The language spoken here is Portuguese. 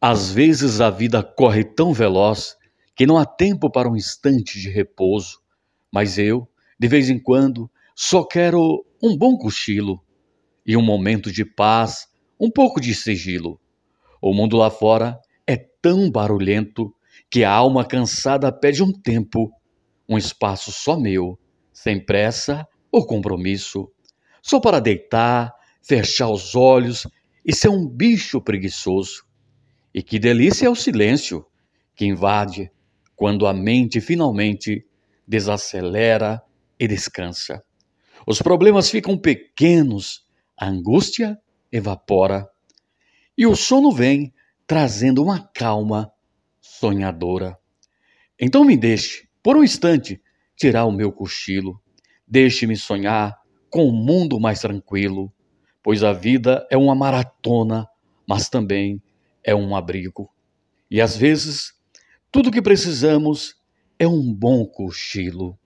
Às vezes a vida corre tão veloz que não há tempo para um instante de repouso, mas eu, de vez em quando, só quero um bom cochilo e um momento de paz, um pouco de sigilo. O mundo lá fora é tão barulhento que a alma cansada pede um tempo, um espaço só meu, sem pressa ou compromisso, só para deitar, fechar os olhos e ser um bicho preguiçoso e que delícia é o silêncio que invade quando a mente finalmente desacelera e descansa. Os problemas ficam pequenos, a angústia evapora e o sono vem trazendo uma calma sonhadora. Então me deixe, por um instante, tirar o meu cochilo. Deixe-me sonhar com um mundo mais tranquilo, pois a vida é uma maratona, mas também é um abrigo. E às vezes, tudo que precisamos é um bom cochilo.